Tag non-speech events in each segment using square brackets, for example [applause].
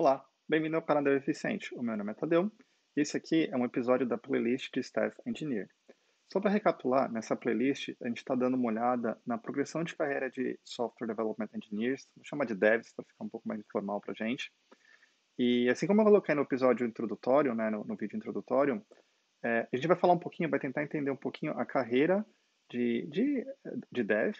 Olá, bem-vindo ao canal Dev Eficiente. O meu nome é Tadeu e esse aqui é um episódio da playlist de Staff Engineer. Só para recapitular, nessa playlist a gente está dando uma olhada na progressão de carreira de Software Development Engineers, vou chamar de devs para ficar um pouco mais informal para a gente. E assim como eu coloquei no episódio introdutório, né, no, no vídeo introdutório, é, a gente vai falar um pouquinho, vai tentar entender um pouquinho a carreira de, de, de dev,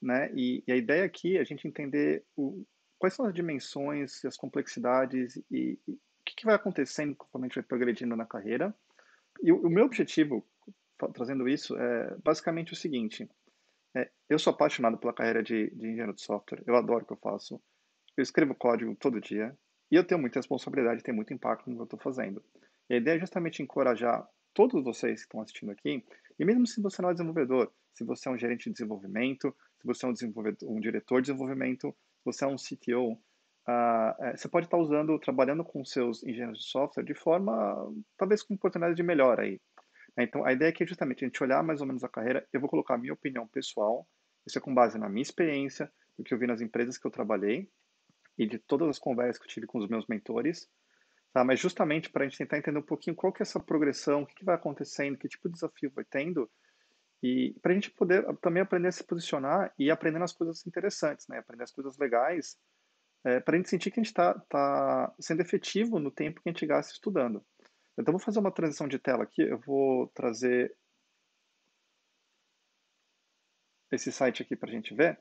né? E, e a ideia aqui é a gente entender o, quais são as dimensões, as complexidades e, e o que, que, vai acontecendo quando a gente vai progredindo na carreira. E o, o meu objetivo, trazendo isso, é basicamente o seguinte. É, eu sou apaixonado pela carreira de, de engenheiro de software, eu adoro o que eu faço, eu escrevo código todo dia e eu tenho muita responsabilidade, tenho muito impacto no que eu estou fazendo. E a ideia é justamente encorajar todos vocês que estão assistindo aqui, e mesmo se você não é desenvolvedor, se você é um gerente de desenvolvimento, se você é um, um diretor de desenvolvimento, você é um CTO, uh, ah, é, você pode estar usando, trabalhando com seus engenheiros de software de forma, talvez com oportunidade de melhor aí. Né? Então, a ideia aqui é justamente a gente olhar mais ou menos a carreira, eu vou colocar a minha opinião pessoal, isso é com base na minha experiência, do que eu vi nas empresas que eu trabalhei e de todas as conversas que eu tive com os meus mentores, tá? mas justamente para a gente tentar entender um pouquinho qual que é essa progressão, o que, que vai acontecendo, que tipo de desafio vai tendo, e para a gente poder também aprender a se posicionar e aprender as coisas interessantes, né? Aprender as coisas legais, é, para a gente sentir que a gente está tá sendo efetivo no tempo que a gente gasta estudando. Então, vou fazer uma transição de tela aqui. Eu vou trazer esse site aqui para a gente ver.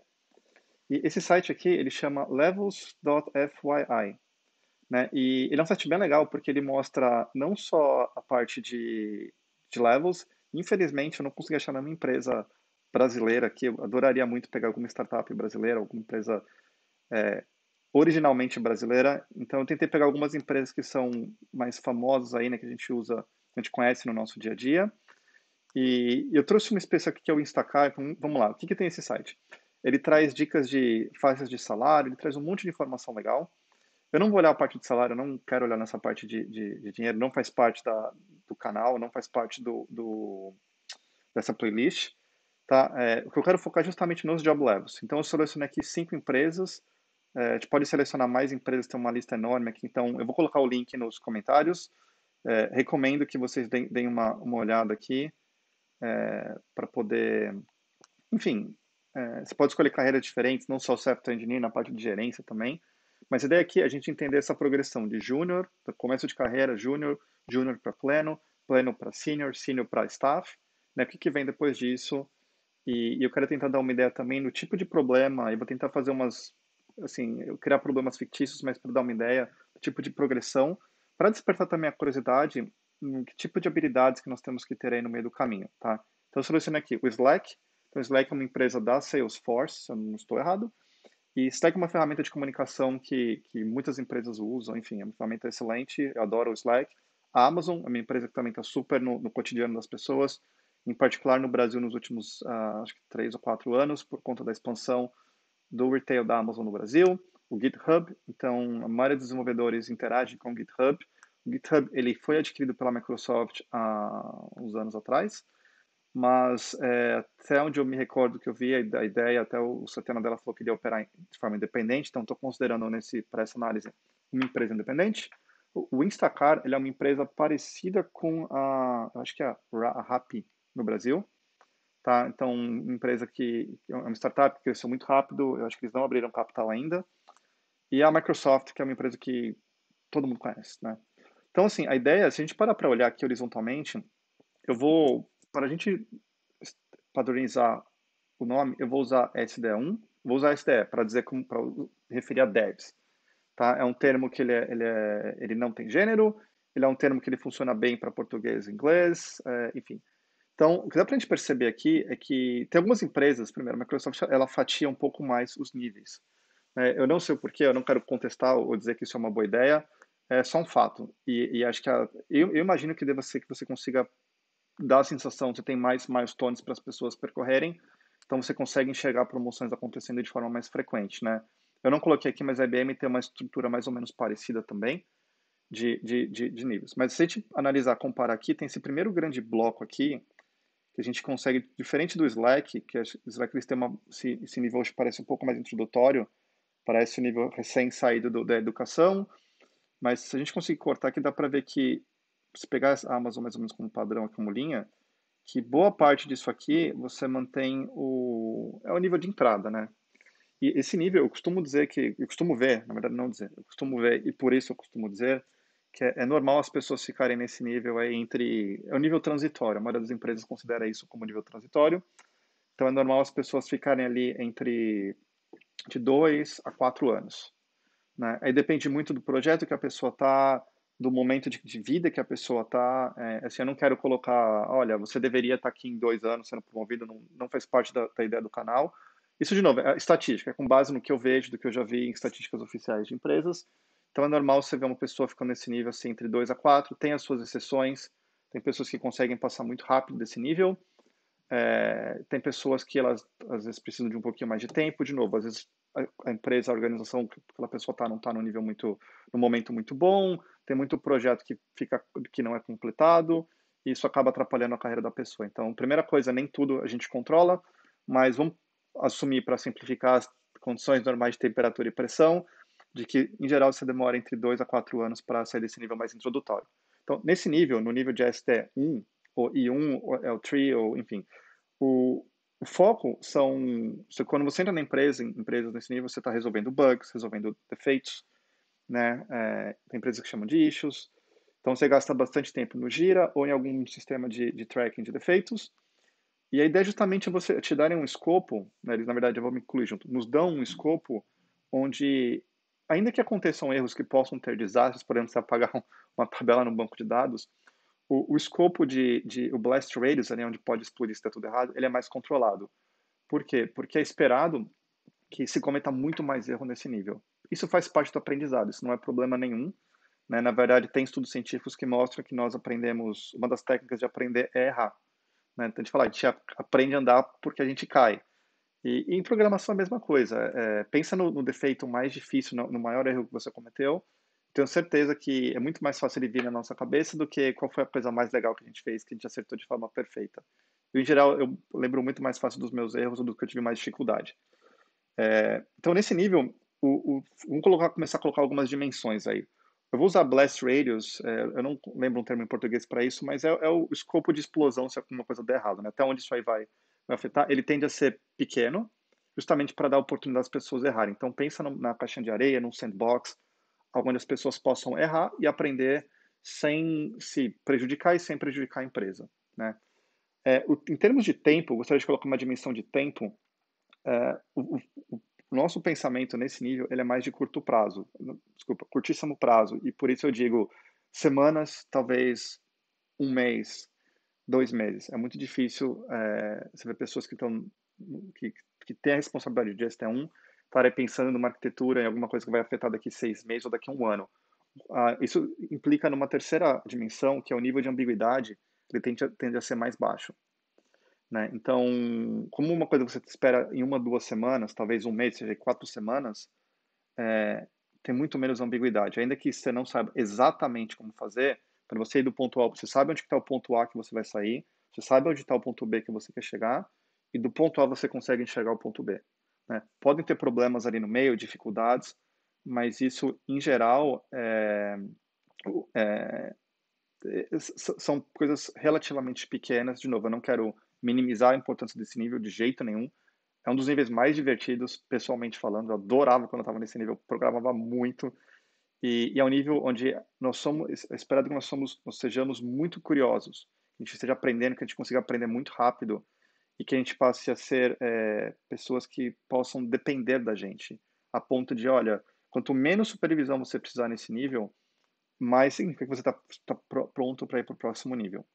E esse site aqui, ele chama levels.fyi. Né? E ele é um site bem legal, porque ele mostra não só a parte de, de levels, Infelizmente, eu não consegui achar nenhuma empresa brasileira que Eu adoraria muito pegar alguma startup brasileira, alguma empresa é, originalmente brasileira. Então, eu tentei pegar algumas empresas que são mais famosas aí, né, que a gente usa, a gente conhece no nosso dia a dia. E eu trouxe uma especial aqui que é o Instacart então, vamos lá, o que, que tem esse site? Ele traz dicas de faixas de salário, ele traz um monte de informação legal. Eu não vou olhar a parte de salário, eu não quero olhar nessa parte de, de, de dinheiro, não faz parte da, do canal, não faz parte do, do dessa playlist. Tá? É, o que eu quero focar é justamente nos job levels. Então, eu selecionei aqui cinco empresas. É, a gente pode selecionar mais empresas, tem uma lista enorme aqui. Então, eu vou colocar o link nos comentários. É, recomendo que vocês deem, deem uma, uma olhada aqui é, para poder. Enfim, é, você pode escolher carreiras diferentes, não só o software engineer, na parte de gerência também. Mas a ideia aqui é a gente entender essa progressão de júnior, começo de carreira, júnior, júnior para pleno, pleno para senior, senior para staff, né? o que, que vem depois disso. E, e, eu quero tentar dar uma ideia também do tipo de problema, Eu vou tentar fazer umas, assim, eu criar problemas fictícios, mas para dar uma ideia do tipo de progressão, para despertar também a curiosidade que tipo de habilidades que nós temos que ter aí no meio do caminho, tá? Então, eu selecionei aqui o Slack. Então, o Slack é uma empresa da Salesforce, se eu não estou errado, e Slack é uma ferramenta de comunicação que, que muitas empresas usam, enfim, é uma ferramenta excelente, eu adoro o Slack. A Amazon é uma empresa que também está super no, no, cotidiano das pessoas, em particular no Brasil nos últimos, uh, acho que três ou quatro anos, por conta da expansão do retail da Amazon no Brasil, o GitHub, então a maioria dos desenvolvedores interage com o GitHub. O GitHub ele foi adquirido pela Microsoft há ah, uns anos atrás, mas é, até onde eu me recordo que eu vi a, ideia, até o Satana dela falou que ia operar de forma independente, então estou considerando nesse para essa análise uma empresa independente. O, Instacar ele é uma empresa parecida com a, acho que é a Rappi no Brasil, tá? Então uma empresa que é uma startup que cresceu muito rápido, eu acho que eles não abriram capital ainda. E a Microsoft que é uma empresa que todo mundo conhece, né? Então assim a ideia, se a gente parar para olhar aqui horizontalmente, eu vou para a gente padronizar o nome, eu vou usar SDE1, vou usar SDE para dizer como para referir a devs. Tá? É um termo que ele, é, ele, é, ele não tem gênero, ele é um termo que ele funciona bem para português e inglês, é, enfim. Então, o que dá para a gente perceber aqui é que tem algumas empresas, primeiro, a Microsoft ela fatia um pouco mais os níveis. Né? eu não sei o porquê, eu não quero contestar ou dizer que isso é uma boa ideia, é só um fato. E, e acho que a, eu, eu, imagino que deva ser que você consiga dá a sensação que você tem mais milestones para as pessoas percorrerem, então você consegue enxergar promoções acontecendo de forma mais frequente, né? Eu não coloquei aqui, mas a IBM tem uma estrutura mais ou menos parecida também de, de, de, de níveis. Mas se a gente analisar, comparar aqui, tem esse primeiro grande bloco aqui, que a gente consegue, diferente do Slack, que o Slack eles têm uma, esse, esse nível hoje parece um pouco mais introdutório, parece o um nível recém-saído do, da educação, mas se a gente conseguir cortar aqui, dá para ver que se pegar a Amazon mais ou menos como padrão aqui, como linha, que boa parte disso aqui você mantém o. é o nível de entrada, né? E esse nível, eu costumo dizer que. eu costumo ver, na verdade, não dizer, eu costumo ver, e por isso eu costumo dizer, que é, é normal as pessoas ficarem nesse nível aí entre. é o nível transitório, a maioria das empresas considera isso como nível transitório. Então é normal as pessoas ficarem ali entre de dois a quatro anos. Né? Aí depende muito do projeto que a pessoa está, do momento de, de vida que a pessoa está. É, assim, eu não quero colocar, olha, você deveria estar tá aqui em dois anos sendo promovido, não, não faz parte da, da ideia do canal. Isso, de novo, é estatística, é com base no que eu vejo, do que eu já vi em estatísticas oficiais de empresas. Então é normal você ver uma pessoa ficando nesse nível assim, entre dois a quatro. tem as suas exceções, tem pessoas que conseguem passar muito rápido desse nível, é, tem pessoas que elas às vezes precisam de um pouquinho mais de tempo, de novo, às vezes a, empresa, a organização que aquela pessoa está não está no nível muito, no momento muito bom, tem muito projeto que fica que não é completado e isso acaba atrapalhando a carreira da pessoa. Então, primeira coisa, nem tudo a gente controla, mas vamos assumir para simplificar as condições normais de temperatura e pressão, de que em geral você demora entre dois a quatro anos para sair desse nível mais introdutório. Então, nesse nível, no nível de ST1 ou I1 ou L3 ou enfim, o, o foco são. Quando você entra na empresa, em empresas nesse nível, você está resolvendo bugs, resolvendo defeitos, né? É, tem empresas que chamam de issues. Então você gasta bastante tempo no Gira ou em algum sistema de, de tracking de defeitos. E a ideia é justamente você te darem um escopo, né, eles na verdade eu vou me incluir junto, nos dão um escopo onde, ainda que aconteçam erros que possam ter desastres, por exemplo, você apagar [laughs] uma tabela no banco de dados, o, o escopo de, de, o blast radius, ali onde pode explodir se está tudo errado, ele é mais controlado. Por quê? Porque é esperado que se cometa muito mais erro nesse nível. Isso faz parte do aprendizado, isso não é problema nenhum. Né? Na verdade, tem estudos científicos que mostram que nós aprendemos, uma das técnicas de aprender é errar. Né? Então a gente fala, a gente aprende a andar porque a gente cai. E, e em programação é a mesma coisa. É, pensa no, no, defeito mais difícil, no, no maior erro que você cometeu, tenho certeza que é muito mais fácil ele vir na nossa cabeça do que qual foi a coisa mais legal que a gente fez, que a gente acertou de forma perfeita. Eu, em geral, eu lembro muito mais fácil dos meus erros do que eu tive mais dificuldade. É, então, nesse nível, o, o, vamos colocar, começar a colocar algumas dimensões aí. Eu vou usar blast radius, é, eu não lembro um termo em português para isso, mas é, é, o escopo de explosão se alguma coisa der errado, né? até onde isso aí vai, vai afetar. Ele tende a ser pequeno, justamente para dar oportunidade às pessoas errarem. Então, pensa no, na caixinha de areia, num sandbox, onde as pessoas possam errar e aprender sem se prejudicar e sem prejudicar a empresa. Né? É, o, em termos de tempo, gostaria de colocar uma dimensão de tempo. É, o, o, o, nosso pensamento nesse nível ele é mais de curto prazo, desculpa, curtíssimo prazo, e por isso eu digo semanas, talvez um mês, dois meses. É muito difícil é, você ver pessoas que estão que, que têm a responsabilidade de gestão 1 estarei pensando numa arquitetura, em alguma coisa que vai afetar daqui seis meses ou daqui um ano. Ah, isso implica numa terceira dimensão, que é o nível de ambiguidade, ele tende a, tende a ser mais baixo. Né? Então, como uma coisa você espera em uma, duas semanas, talvez um mês, seja quatro semanas, é, tem muito menos ambiguidade. Ainda que você não saiba exatamente como fazer, para você ir do ponto A, você sabe onde está o ponto A que você vai sair, você sabe onde está o ponto B que você quer chegar, e do ponto A você consegue enxergar o ponto B. Né? Podem ter problemas ali no meio, dificuldades, mas isso, em geral, é, é, é são coisas relativamente pequenas. De novo, eu não quero minimizar a importância desse nível de jeito nenhum. É um dos níveis mais divertidos, pessoalmente falando. Eu adorava quando eu estava nesse nível, programava muito. E, e, é um nível onde nós somos, é esperado que nós, somos, nós sejamos muito curiosos, que a gente esteja aprendendo, que a gente consiga aprender muito rápido e que a gente passe a ser é, pessoas que possam depender da gente, a ponto de, olha, quanto menos supervisão você precisar nesse nível, mais significa que você está tá, tá pronto para ir para o próximo nível.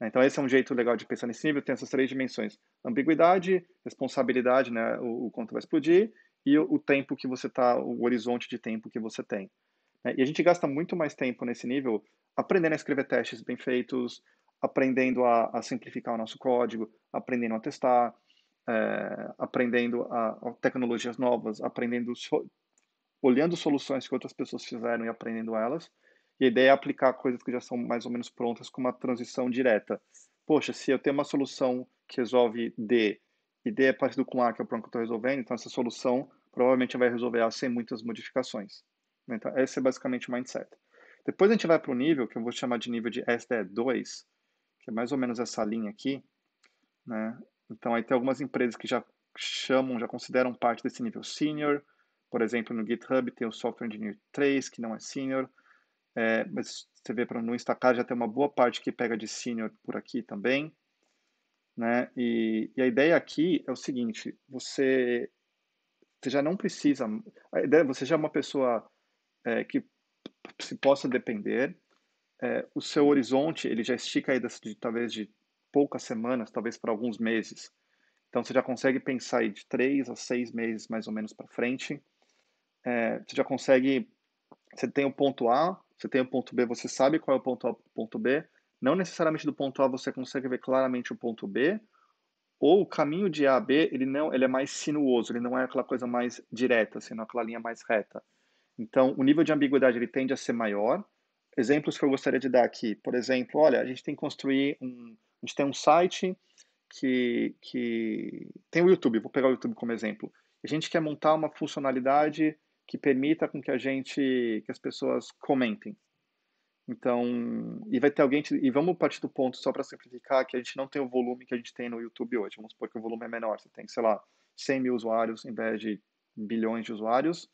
Então, esse é um jeito legal de pensar nesse nível. Tem essas três dimensões: ambiguidade, responsabilidade, né, o, o quanto vai explodir, e o, o tempo que você está, o horizonte de tempo que você tem. E a gente gasta muito mais tempo nesse nível aprendendo a escrever testes bem feitos, aprendendo a, a simplificar o nosso código, aprendendo a testar, é, aprendendo a, a, tecnologias novas, aprendendo so, olhando soluções que outras pessoas fizeram e aprendendo elas. E a ideia é aplicar coisas que já são mais ou menos prontas com uma transição direta. Poxa, se eu tenho uma solução que resolve D e D é parecido com A, que é o problema que eu estou resolvendo, então essa solução provavelmente vai resolver A sem muitas modificações. Então, esse é basicamente o mindset. Depois a gente vai para o nível, que eu vou chamar de nível de SDE 2, que é mais ou menos essa linha aqui, né? Então aí tem algumas empresas que já chamam, já consideram parte desse nível senior. Por exemplo, no GitHub tem o Software Engineer 3, que não é senior. É, mas você vê para no Instacart já tem uma boa parte que pega de senior por aqui também. Né? E, e a ideia aqui é o seguinte, você, você já não precisa... A ideia, você já é uma pessoa é, que se possa depender, é, o seu horizonte ele já estica aí de, talvez de poucas semanas, talvez para alguns meses. Então você já consegue pensar aí de três a seis meses mais ou menos para frente. É, você já consegue, você tem o ponto A, você tem o ponto B, você sabe qual é o ponto A, ponto B. Não necessariamente do ponto A você consegue ver claramente o ponto B, ou o caminho de A a B ele não ele é mais sinuoso ele não é aquela coisa mais direta assim não é aquela linha mais reta então o nível de ambiguidade ele tende a ser maior exemplos que eu gostaria de dar aqui. Por exemplo, olha, a gente tem que construir um. A gente tem um site que, que tem o YouTube, vou pegar o YouTube como exemplo. A gente quer montar uma funcionalidade que permita com que a gente, que as pessoas comentem. Então, e vai ter alguém, e vamos partir do ponto, só para simplificar, que a gente não tem o volume que a gente tem no YouTube hoje. Vamos supor que o volume é menor, você tem, sei lá, 100 mil usuários em vez de bilhões de usuários.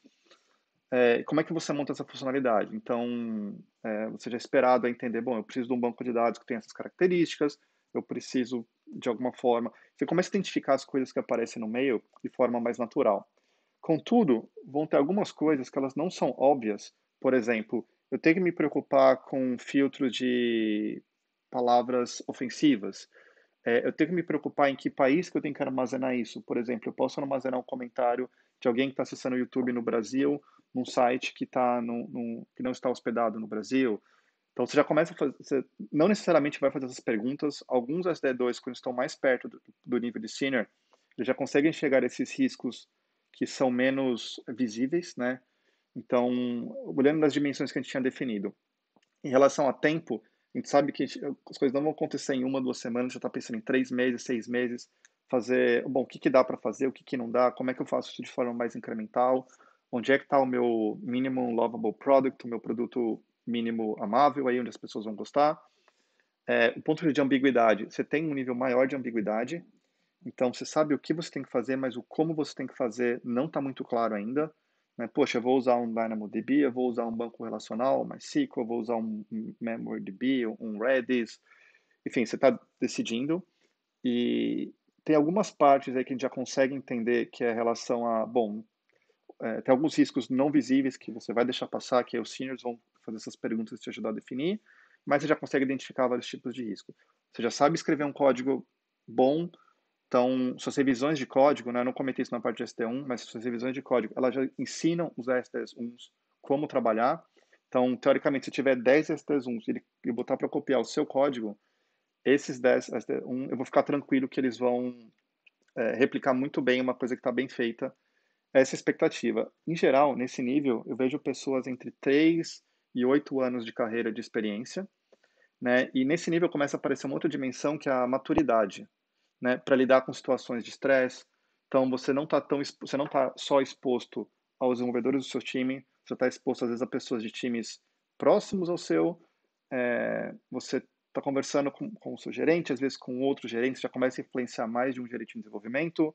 É, como é que você monta essa funcionalidade? Então, é, você já é esperado a entender, bom, eu preciso de um banco de dados que tenha essas características, eu preciso de alguma forma. Você começa a identificar as coisas que aparecem no meio de forma mais natural. Contudo, vão ter algumas coisas que elas não são óbvias. Por exemplo, eu tenho que me preocupar com filtro de palavras ofensivas. É, eu tenho que me preocupar em que país que eu tenho que armazenar isso. Por exemplo, eu posso armazenar um comentário de alguém que está acessando o YouTube no Brasil num site que, tá num, num, que não está hospedado no Brasil. Então você já começa a fazer, você não necessariamente vai fazer essas perguntas. Alguns SD2, quando estão mais perto do, do nível de senior, eles já conseguem enxergar esses riscos que são menos visíveis, né? Então, olhando nas dimensões que a gente tinha definido. Em relação a tempo, a gente sabe que as coisas não vão acontecer em uma, duas semanas, já está pensando em três meses, seis meses, fazer, bom, o que, que dá para fazer, o que, que não dá, como é que eu faço isso de forma mais incremental, onde é que está o meu minimum lovable product, o meu produto mínimo amável, aí onde as pessoas vão gostar. É, o ponto de ambiguidade, você tem um nível maior de ambiguidade, então você sabe o que você tem que fazer, mas o como você tem que fazer não está muito claro ainda. Né? Poxa, eu vou usar um DynamoDB, eu vou usar um banco relacional, um MySQL, eu vou usar um MemoryDB, um Redis, enfim, você está decidindo. E tem algumas partes aí que a gente já consegue entender que é relação a, bom, é, tem alguns riscos não visíveis que você vai deixar passar, que os seniors vão fazer essas perguntas e te ajudar a definir, mas você já consegue identificar vários tipos de risco. Você já sabe escrever um código bom, então suas revisões de código, né, eu não comentei isso na parte de ST1, mas suas revisões de código, elas já ensinam os st 1 s como trabalhar. Então, teoricamente, se tiver 10 st 1 s e botar para copiar o seu código, esses 10 ST1, eu vou ficar tranquilo que eles vão é, replicar muito bem uma coisa que está bem feita essa expectativa. Em geral, nesse nível, eu vejo pessoas entre 3 e 8 anos de carreira de experiência, né? E nesse nível começa a aparecer uma outra dimensão que é a maturidade, né, para lidar com situações de estresse. Então, você não está tão você não tá só exposto aos desenvolvedores do seu time, você está exposto às vezes a pessoas de times próximos ao seu, é, você está conversando com, com o seu gerente, às vezes com outros gerentes, já começa a influenciar mais de um gerente de desenvolvimento,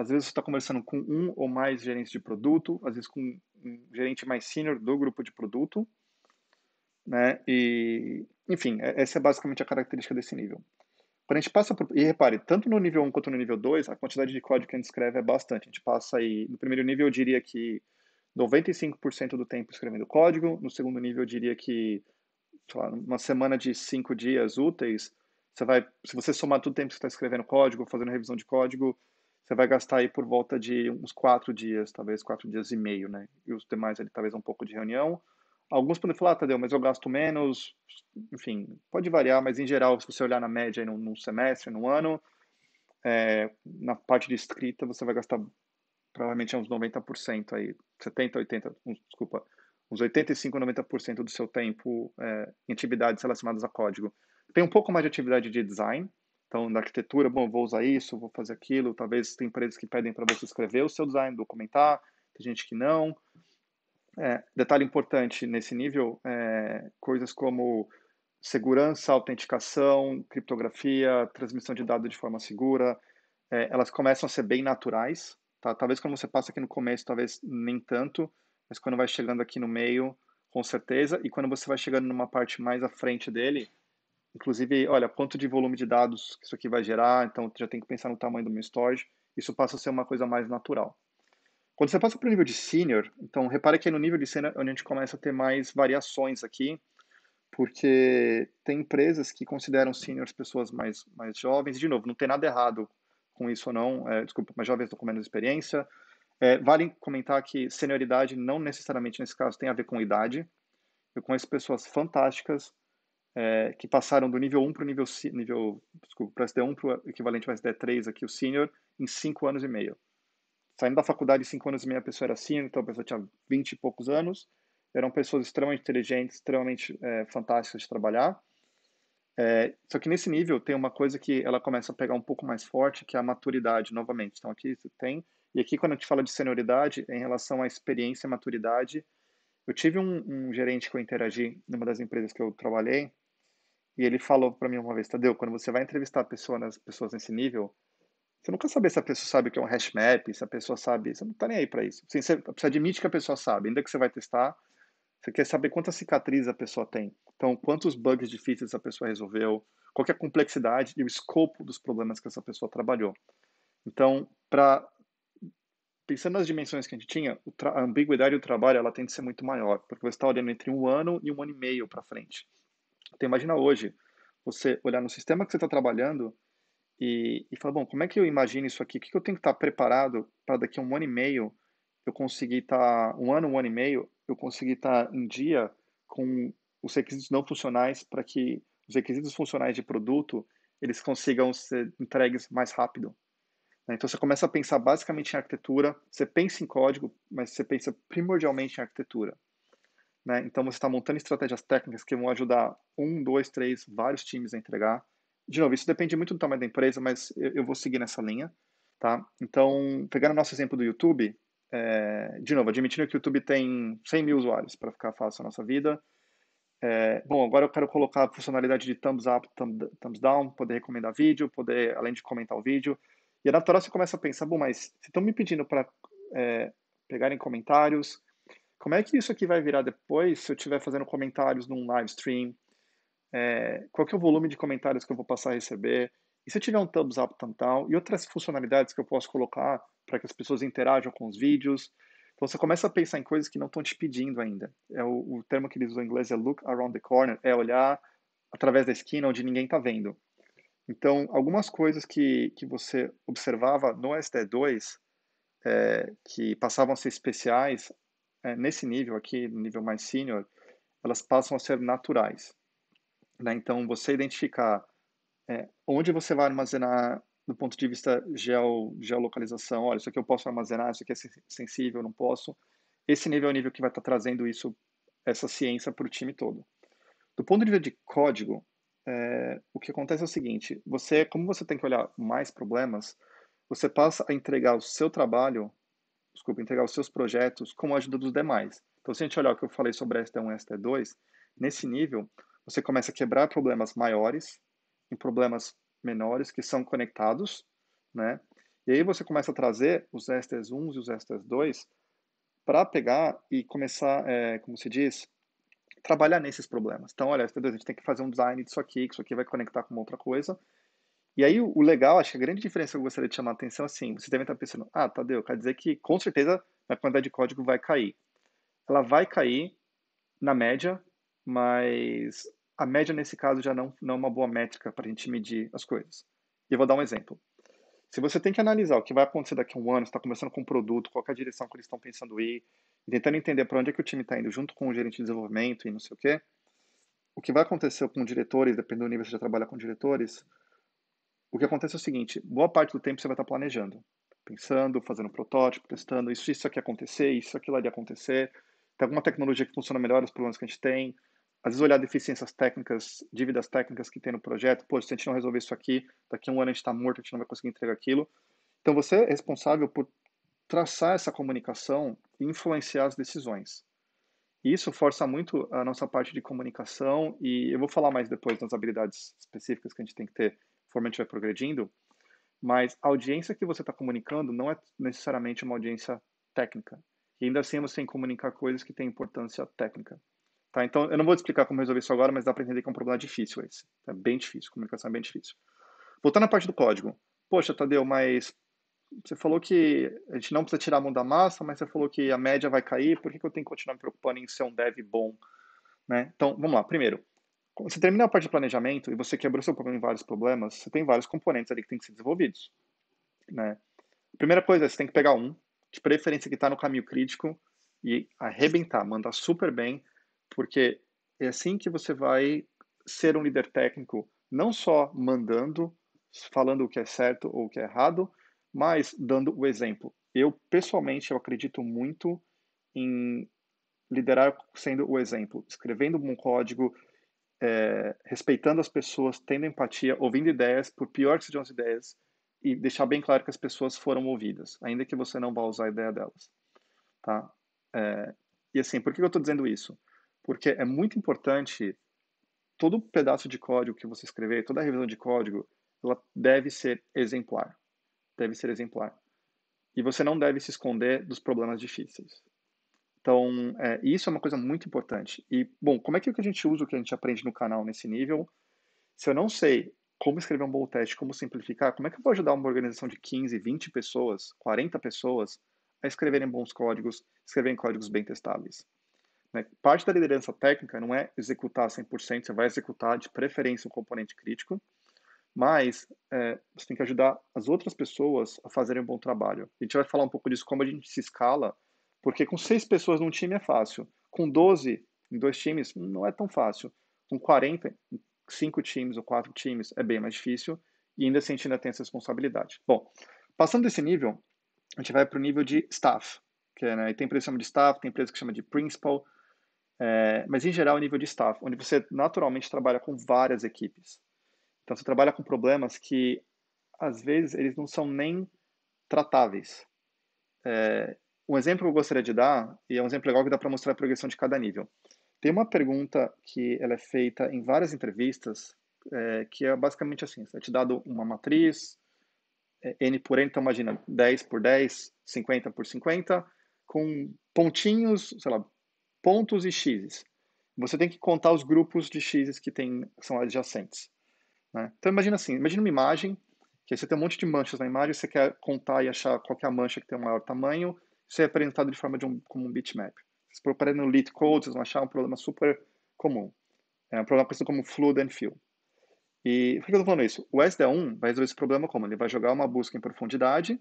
às vezes você está conversando com um ou mais gerentes de produto, às vezes com um gerente mais senior do grupo de produto, né? E, enfim, é, essa é basicamente a característica desse nível. Quando a gente passa por, e repare, tanto no nível 1 quanto no nível 2, a quantidade de código que a gente escreve é bastante. A gente passa aí, no primeiro nível eu diria que 95% do tempo escrevendo código, no segundo nível eu diria que, sei lá, uma semana de 5 dias úteis, você vai, se você somar todo o tempo que você está escrevendo código, fazendo revisão de código, você vai gastar aí por volta de uns quatro dias, talvez quatro dias e meio, né? E os demais ali, talvez um pouco de reunião. Alguns podem falar, ah, Tadeu, mas eu gasto menos, enfim, pode variar, mas em geral, se você olhar na média no, num semestre, no ano, é, na parte de escrita você vai gastar provavelmente uns 90% aí, 70, 80, uns, desculpa, uns 85, 90% do seu tempo é, em atividades relacionadas a código. Tem um pouco mais de atividade de design, então, na arquitetura, bom, vou usar isso, vou fazer aquilo. Talvez tem empresas que pedem para você escrever o seu design, documentar, tem gente que não. É, detalhe importante nesse nível, é, coisas como segurança, autenticação, criptografia, transmissão de dados de forma segura, é, elas começam a ser bem naturais. Tá? Talvez quando você passa aqui no começo, talvez nem tanto, mas quando vai chegando aqui no meio, com certeza, e quando você vai chegando numa parte mais à frente dele, Inclusive, olha, quanto de volume de dados isso aqui vai gerar, então já tem que pensar no tamanho do meu storage. Isso passa a ser uma coisa mais natural. Quando você passa para o nível de senior, então repare que no nível de senior é a gente começa a ter mais variações aqui, porque tem empresas que consideram seniors pessoas mais, mais jovens. E, de novo, não tem nada errado com isso ou não. É, desculpa, mais jovens estão com menos experiência. É, vale comentar que senioridade não necessariamente, nesse caso, tem a ver com idade. Eu conheço pessoas fantásticas é, que passaram do nível 1 para o nível, nível desculpa, para SD1 para o equivalente ao SD3 aqui, o senior, em 5 anos e meio. Saindo da faculdade em 5 anos e meio a pessoa era senior, então a pessoa tinha 20 e poucos anos, eram pessoas extremamente inteligentes, extremamente é, fantásticas de trabalhar. É, só que nesse nível tem uma coisa que ela começa a pegar um pouco mais forte, que é a maturidade, novamente. Então aqui você tem, e aqui quando a gente fala de senioridade, em relação à experiência e maturidade, eu tive um, um gerente que eu interagi numa das empresas que eu trabalhei, e ele falou para mim uma vez, Tadeu, quando você vai entrevistar pessoas, pessoas nesse nível, você não quer saber se a pessoa sabe o que é um hash map, se a pessoa sabe, você não tá nem aí para isso. Assim, você, você admite que a pessoa sabe, ainda que você vai testar, você quer saber quantas cicatrizes a pessoa tem. Então, quantos bugs difíceis a pessoa resolveu, qual é a complexidade e o escopo dos problemas que essa pessoa trabalhou. Então, pensando nas dimensões que a gente tinha, a ambiguidade do trabalho ela tem de ser muito maior, porque você está olhando entre um ano e um ano e meio para frente. Então, imagina hoje você olhar no sistema que você está trabalhando e, e falar: bom, como é que eu imagino isso aqui? O que, que eu tenho que estar tá preparado para daqui a um ano e meio eu conseguir estar, tá, um ano, um ano e meio, eu conseguir estar tá em dia com os requisitos não funcionais para que os requisitos funcionais de produto eles consigam ser entregues mais rápido. Né? Então você começa a pensar basicamente em arquitetura, você pensa em código, mas você pensa primordialmente em arquitetura. Né? Então você está montando estratégias técnicas que vão ajudar um, dois, três, vários times a entregar. De novo, isso depende muito do tamanho da empresa, mas eu, eu vou seguir nessa linha. Tá? Então, pegando o nosso exemplo do YouTube, é, de novo, admitindo que o YouTube tem 100 mil usuários para ficar fácil a nossa vida. É, bom, agora eu quero colocar a funcionalidade de thumbs up, thumbs down, poder recomendar vídeo, poder, além de comentar o vídeo. E a é natural você começa a pensar, bom, mas se estão me pedindo para é, pegarem comentários, como é que isso aqui vai virar depois se eu estiver fazendo comentários num live stream? É, qual que é o volume de comentários que eu vou passar a receber? E se eu tiver um thumbs up, thumbs tal E outras funcionalidades que eu posso colocar para que as pessoas interajam com os vídeos? Então você começa a pensar em coisas que não estão te pedindo ainda. É o, o termo que eles usam em inglês é look around the corner, é olhar através da esquina onde ninguém está vendo. Então, algumas coisas que, que você observava no SD 2 é, que passavam a ser especiais é, nesse nível aqui, no nível mais sênior, elas passam a ser naturais. Né? Então, você identificar é, onde você vai armazenar do ponto de vista geo, geolocalização, olha, isso aqui eu posso armazenar, isso aqui é sensível, não posso. Esse nível é o nível que vai estar tá trazendo isso, essa ciência para o time todo. Do ponto de vista de código, é, o que acontece é o seguinte: você, como você tem que olhar mais problemas, você passa a entregar o seu trabalho desculpa, entregar os seus projetos com a ajuda dos demais. Então, se a gente olhar o que eu falei sobre ST1 e ST2, nesse nível, você começa a quebrar problemas maiores em problemas menores que são conectados, né? E aí você começa a trazer os STs1 e os STs2 para pegar e começar, é, como se diz, trabalhar nesses problemas. Então, olha, ST2, a gente tem que fazer um design disso aqui, que isso aqui vai conectar com outra coisa, e aí o legal, acho que a grande diferença que eu gostaria de chamar a atenção, assim, você deve estar pensando, ah, Tadeu, quer dizer que com certeza a quantidade de código vai cair. Ela vai cair na média, mas a média nesse caso já não, não é uma boa métrica para a gente medir as coisas. E eu vou dar um exemplo. Se você tem que analisar o que vai acontecer daqui a um ano, está começando com um produto, qual é a direção que eles estão pensando ir, tentando entender para onde é que o time está indo, junto com o gerente de desenvolvimento e não sei o quê, o que vai acontecer com diretores, dependendo do nível que você já trabalha com diretores, o que acontece é o seguinte: boa parte do tempo você vai estar planejando, pensando, fazendo um protótipo, testando isso, isso aqui acontecer, isso, aquilo ali acontecer. Tem alguma tecnologia que funciona melhor, os problemas que a gente tem. Às vezes, olhar deficiências técnicas, dívidas técnicas que tem no projeto. Pô, se a gente não resolver isso aqui, daqui a um ano a gente está morto, a gente não vai conseguir entregar aquilo. Então, você é responsável por traçar essa comunicação e influenciar as decisões. E isso força muito a nossa parte de comunicação, e eu vou falar mais depois das habilidades específicas que a gente tem que ter conforme a gente vai progredindo, mas a audiência que você está comunicando não é necessariamente uma audiência técnica. E ainda assim você tem que comunicar coisas que têm importância técnica. Tá? Então, eu não vou explicar como resolver isso agora, mas dá para entender que é um problema difícil esse. É bem difícil, comunicação é bem difícil. Voltando à parte do código. Poxa, Tadeu, mas você falou que a gente não precisa tirar a mão da massa, mas você falou que a média vai cair, por que, que eu tenho que continuar me preocupando em ser um dev bom? Né? Então, vamos lá. Primeiro, você termina a parte de planejamento e você quebrou seu problema em vários problemas, você tem vários componentes ali que tem que ser desenvolvidos. Né? A primeira coisa é você tem que pegar um, de preferência que está no caminho crítico, e arrebentar, mandar super bem, porque é assim que você vai ser um líder técnico, não só mandando, falando o que é certo ou o que é errado, mas dando o exemplo. Eu, pessoalmente, eu acredito muito em liderar sendo o exemplo, escrevendo um código, é, respeitando as pessoas, tendo empatia, ouvindo ideias, por pior que sejam as ideias, e deixar bem claro que as pessoas foram ouvidas, ainda que você não vá usar a ideia delas. Tá? É, e assim, por que eu estou dizendo isso? Porque é muito importante todo pedaço de código que você escrever, toda revisão de código, ela deve ser exemplar. Deve ser exemplar. E você não deve se esconder dos problemas difíceis. Então, é, isso é uma coisa muito importante. E, bom, como é que a gente usa o que a gente aprende no canal nesse nível? Se eu não sei como escrever um bom teste, como simplificar, como é que eu vou ajudar uma organização de 15, 20 pessoas, 40 pessoas a escreverem bons códigos, escreverem códigos bem testáveis? Né? Parte da liderança técnica não é executar 100%, você vai executar de preferência um componente crítico, mas é, você tem que ajudar as outras pessoas a fazerem um bom trabalho. A gente vai falar um pouco disso, como a gente se escala porque com seis pessoas num time é fácil. Com 12 em dois times, não é tão fácil. Com 40, em cinco times ou quatro times, é bem mais difícil. E ainda assim a gente ainda tem essa responsabilidade. Bom, passando desse nível, a gente vai para o nível de staff. Que é, né, tem empresa que chama de staff, tem empresa que chama de principal. É, mas em geral o é nível de staff, onde você naturalmente trabalha com várias equipes. Então você trabalha com problemas que às vezes eles não são nem tratáveis. É, um exemplo que eu gostaria de dar, e é um exemplo legal que dá para mostrar a progressão de cada nível. Tem uma pergunta que ela é feita em várias entrevistas, é, que é basicamente assim, é te dado uma matriz, é, N por N, então imagina, 10 por 10, 50 por 50, com pontinhos, sei lá, pontos e x's. Você tem que contar os grupos de x's que tem, são adjacentes. Né? Então imagina assim, imagina uma imagem, que você tem um monte de manchas na imagem, você quer contar e achar qual é a mancha que tem o maior tamanho, ser representado de forma de um, como um bitmap. Se procurarem no lead code, vocês vão achar um problema super comum. É um problema conhecido como flood and fill. E por que eu estou falando isso? O sd 1 vai resolver esse problema como? Ele vai jogar uma busca em profundidade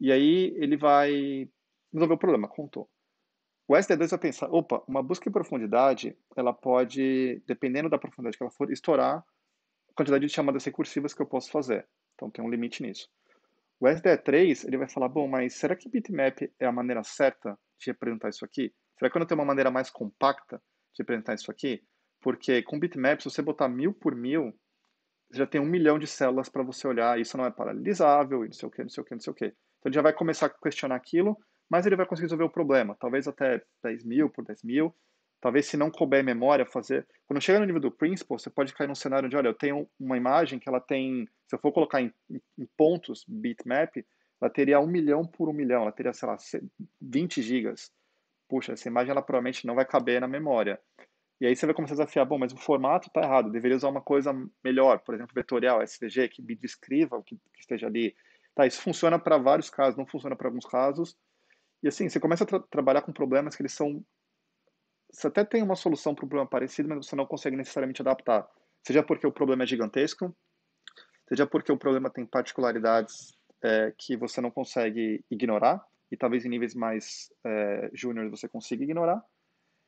e aí ele vai resolver o problema, contou. O sd 2 vai pensar, opa, uma busca em profundidade, ela pode, dependendo da profundidade que ela for, estourar a quantidade de chamadas recursivas que eu posso fazer. Então tem um limite nisso. O SDE3, ele vai falar, bom, mas será que bitmap é a maneira certa de representar isso aqui? Será que eu não tenho uma maneira mais compacta de representar isso aqui? Porque com bitmap, se você botar mil por mil, você já tem um milhão de células para você olhar, isso não é paralelizável, e não sei o que, não sei o que, não sei o que. Então ele já vai começar a questionar aquilo, mas ele vai conseguir resolver o problema, talvez até 10 mil por 10 mil, Talvez se não couber memória, fazer. Quando chega no nível do principal, você pode cair num cenário onde, olha, eu tenho uma imagem que ela tem. Se eu for colocar em, em pontos, bitmap, ela teria um milhão por um milhão, ela teria, sei lá, 20 gigas. Puxa, essa imagem ela provavelmente não vai caber na memória. E aí você vai começar a desafiar, bom, mas o formato está errado, deveria usar uma coisa melhor, por exemplo, vetorial, SVG, que me descreva o que, que esteja ali. Tá, isso funciona para vários casos, não funciona para alguns casos. E assim, você começa a tra trabalhar com problemas que eles são você até tem uma solução para um problema parecido, mas você não consegue necessariamente adaptar. Seja porque o problema é gigantesco, seja porque o problema tem particularidades é, que você não consegue ignorar, e talvez em níveis mais é, júnior você consiga ignorar.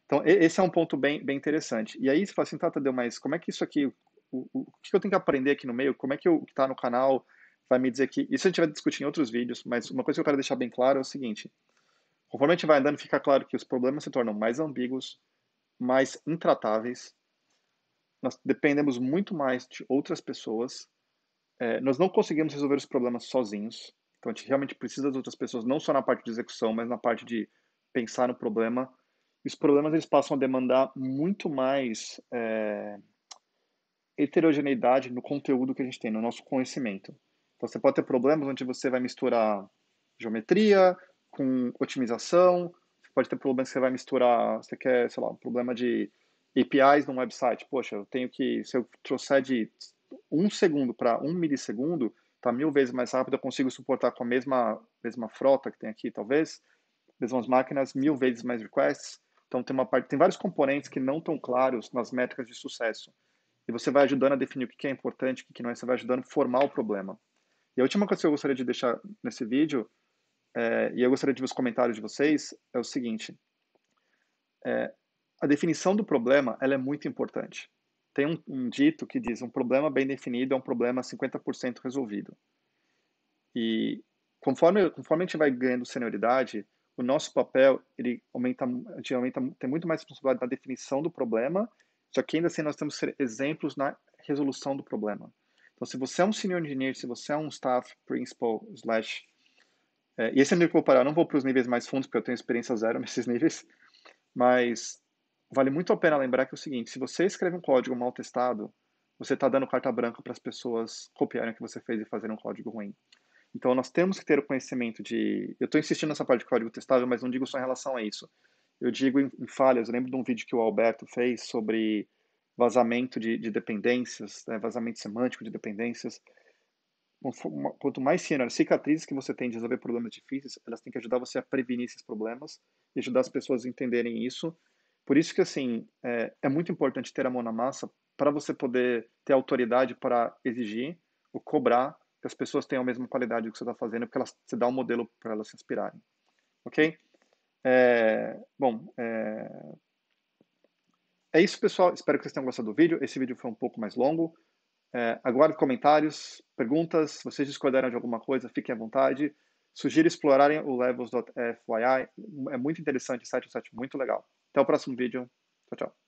Então, esse é um ponto bem, bem interessante. E aí você fala assim, tá, Tadeu, mas como é que isso aqui, o, o, o que eu tenho que aprender aqui no meio, como é que o que está no canal vai me dizer que... Isso a gente vai discutir em outros vídeos, mas uma coisa que eu quero deixar bem claro é o seguinte, Conforme a gente vai andando, fica claro que os problemas se tornam mais ambíguos, mais intratáveis. Nós dependemos muito mais de outras pessoas. É, nós não conseguimos resolver os problemas sozinhos. Então a gente realmente precisa das outras pessoas, não só na parte de execução, mas na parte de pensar no problema. E os problemas eles passam a demandar muito mais é, heterogeneidade no conteúdo que a gente tem, no nosso conhecimento. Então você pode ter problemas onde você vai misturar geometria, com otimização, você pode ter problemas que você vai misturar, você quer, sei lá, um problema de APIs num website. Poxa, eu tenho que, se eu trouxer de um segundo para um milissegundo, tá mil vezes mais rápido, eu consigo suportar com a mesma, mesma frota que tem aqui, talvez, mesmas máquinas, mil vezes mais requests. Então tem uma parte, tem vários componentes que não estão claros nas métricas de sucesso. E você vai ajudando a definir o que é importante, o que não é, você vai ajudando a formar o problema. E a última coisa que eu gostaria de deixar nesse vídeo é, e eu gostaria de ver os comentários de vocês, é o seguinte. É, a definição do problema ela é muito importante. Tem um, um dito que diz: um problema bem definido é um problema 50% resolvido. E conforme, conforme a gente vai ganhando senioridade, o nosso papel ele aumenta, a gente aumenta, tem muito mais responsabilidade na definição do problema, só que ainda assim nós temos que ser exemplos na resolução do problema. Então, se você é um senior engineer, se você é um staff principal slash é, e esse é nível que eu eu não vou para os níveis mais fundos, porque eu tenho experiência zero [laughs] nesses níveis, mas vale muito a pena lembrar que é o seguinte, se você escreve um código mal testado, você está dando carta branca para as pessoas copiarem o que você fez e fazerem um código ruim. Então, nós temos que ter o conhecimento de... Eu estou insistindo nessa parte de código testável, mas não digo só em relação a isso. Eu digo em, em falhas, eu lembro de um vídeo que o Alberto fez sobre vazamento de, de dependências, né, vazamento semântico de dependências, quanto mais cenas, cicatrizes que você tem de resolver problemas difíceis, elas têm que ajudar você a prevenir esses problemas e ajudar as pessoas a entenderem isso. Por isso que, assim, é, é muito importante ter a mão na massa para você poder ter autoridade para exigir ou cobrar que as pessoas tenham a mesma qualidade do que você está fazendo, porque elas, você dá um modelo para elas se inspirarem. Ok? É, bom, é, é isso, pessoal. Espero que vocês tenham gostado do vídeo. Esse vídeo foi um pouco mais longo. É, aguardo comentários, perguntas, vocês discordarem de alguma coisa, fiquem à vontade. Sugiro explorarem o levels.fyi, é muito interessante o site, é um site muito legal. Até o próximo vídeo. Tchau, tchau.